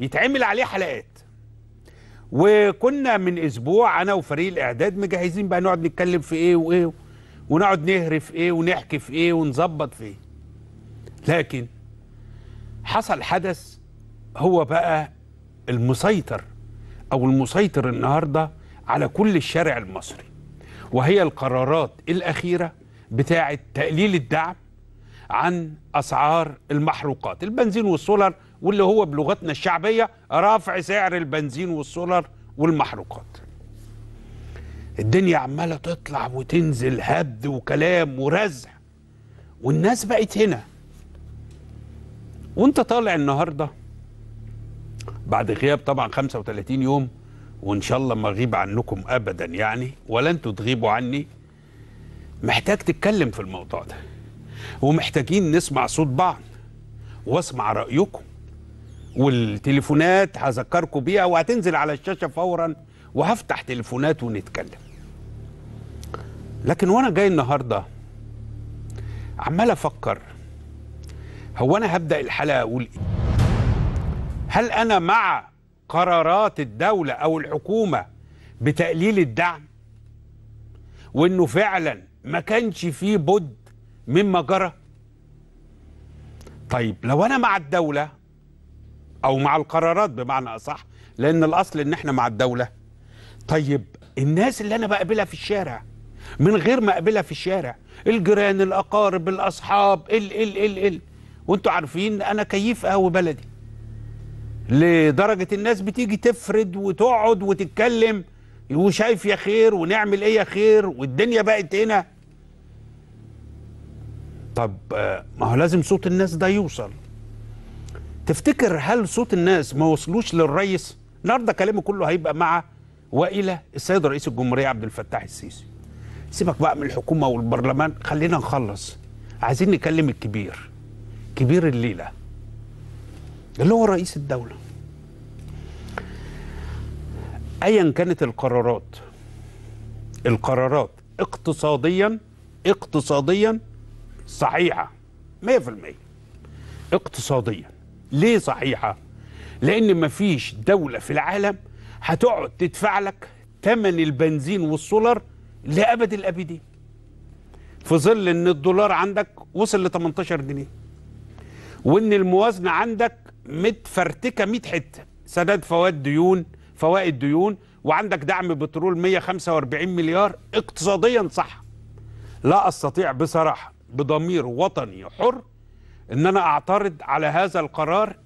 يتعمل عليه حلقات وكنا من اسبوع انا وفريق الاعداد مجهزين بقى نقعد نتكلم في ايه وايه ونقعد نهري في ايه ونحكي في ايه ونظبط في ايه لكن حصل حدث هو بقى المسيطر او المسيطر النهارده على كل الشارع المصري وهي القرارات الاخيره بتاعه تقليل الدعم عن أسعار المحروقات البنزين والسولر واللي هو بلغتنا الشعبية رفع سعر البنزين والسولر والمحروقات الدنيا عمالة تطلع وتنزل هبد وكلام ورزع والناس بقت هنا وانت طالع النهارده بعد غياب طبعا 35 يوم وان شاء الله ما اغيب عنكم ابدا يعني ولا انتوا تغيبوا عني محتاج تتكلم في الموضوع ده ومحتاجين نسمع صوت بعض واسمع رأيكم والتليفونات هذكركم بيها وهتنزل على الشاشة فورا وهفتح تليفونات ونتكلم لكن وانا جاي النهاردة عمال افكر هو انا هبدأ الحلقة اقول إيه؟ هل انا مع قرارات الدولة او الحكومة بتقليل الدعم وانه فعلا ما كانش فيه بد مما جرى طيب لو انا مع الدوله او مع القرارات بمعنى اصح لان الاصل ان احنا مع الدوله طيب الناس اللي انا بقابلها في الشارع من غير ما اقابلها في الشارع الجيران الاقارب الاصحاب ال ال ال ال وانتوا عارفين انا كيف قوي بلدي لدرجه الناس بتيجي تفرد وتقعد وتتكلم وشايف يا خير ونعمل ايه يا خير والدنيا بقت هنا طب آه، ما هو لازم صوت الناس ده يوصل تفتكر هل صوت الناس ما وصلوش للرئيس النهارده كلامه كله هيبقى مع والى السيد رئيس الجمهوريه عبد الفتاح السيسي سيبك بقى من الحكومه والبرلمان خلينا نخلص عايزين نكلم الكبير كبير الليله اللي هو رئيس الدوله ايا كانت القرارات القرارات اقتصاديا اقتصاديا صحيحه 100% اقتصاديا ليه صحيحه لان مفيش دوله في العالم هتقعد تدفع لك ثمن البنزين والسولر لابد الابدين في ظل ان الدولار عندك وصل ل 18 جنيه وان الموازنه عندك متفرتكه 100 حته سداد فوائد ديون فوائد ديون وعندك دعم بترول 145 مليار اقتصاديا صح لا استطيع بصراحه بضمير وطني حر ان انا اعترض على هذا القرار